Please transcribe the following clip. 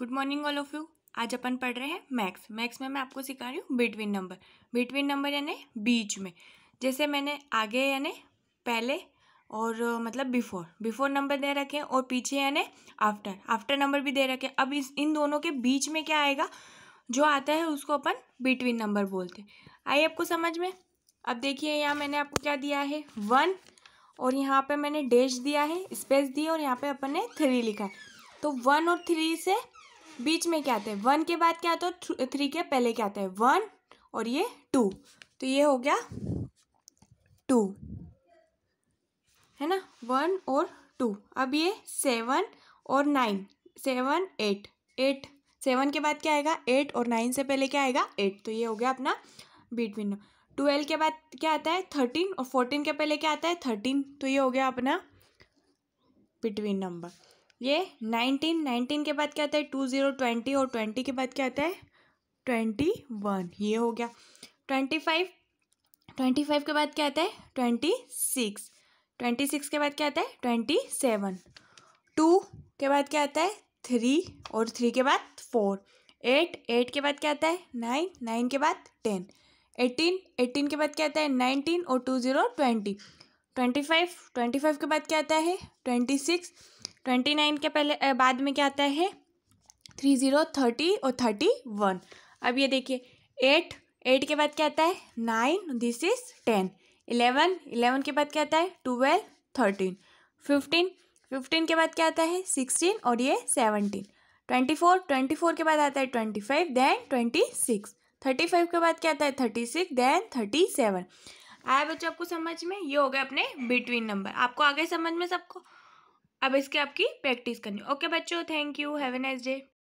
good morning all of you आज अपन पढ़ रहे हैं मैक्स मैक्स में मैं आपको सिखा रही हूँ बिटवीन नंबर बिटवीन नंबर यानी बीच में जैसे मैंने आगे यानी पहले और मतलब बिफोर बिफोर नंबर दे रखे हैं और पीछे यानी आफ्टर आफ्टर नंबर भी दे रखे हैं अब इस इन दोनों के बीच में क्या आएगा जो आता है उसको अपन बिटवीन नंबर बोलते हैं आपको समझ में अब देखिए यहाँ मैंने आपको क्या दिया है वन और यहाँ पे मैंने डैश दिया है स्पेस दी और यहाँ पे अपन ने थ्री लिखा है तो वन और थ्री से बीच में क्या आते हैं वन के बाद क्या आता है थ्री के पहले क्या आता है वन और ये टू तो ये हो गया टू है ना वन और टू अब ये सेवन और nine seven eight eight seven के बाद क्या आएगा एट और नाइन से पहले क्या आएगा एट तो ये हो गया अपना बिटवीन ट्वेल्व के बाद क्या आता है थर्टीन और फोर्टीन के पहले क्या आता है थर्टीन तो ये हो गया अपना बिटवीन नंबर ये नाइनटीन नाइनटीन के बाद क्या आता है टू ज़ीरो ट्वेंटी और ट्वेंटी के बाद क्या आता है ट्वेंटी वन ये हो गया ट्वेंटी फाइव ट्वेंटी फाइव के बाद क्या आता है ट्वेंटी सिक्स ट्वेंटी सिक्स के बाद क्या आता है ट्वेंटी सेवन टू के बाद क्या आता है थ्री और थ्री के बाद फोर एट एट के बाद क्या आता है नाइन नाइन के बाद टेन एटीन एटीन के बाद क्या आता है नाइनटीन और two zero twenty twenty five twenty five के बाद क्या आता है ट्वेंटी सिक्स ट्वेंटी नाइन के पहले बाद में क्या आता है थ्री ज़ीरो थर्टी और थर्टी वन अब ये देखिए एट एट के बाद क्या आता है nine this is ten eleven eleven के बाद क्या आता है ट्वेल्व थर्टीन फिफ्टीन फिफ्टीन के बाद क्या आता है सिक्सटीन और ये seventeen twenty four twenty four के बाद आता है twenty five then twenty six thirty five के बाद क्या आता है thirty six then thirty seven आया बच्चों आपको समझ में ये हो गए अपने बिटवीन नंबर आपको आगे समझ में सबको अब इसके आपकी प्रैक्टिस करनी ओके बच्चों thank you have a nice day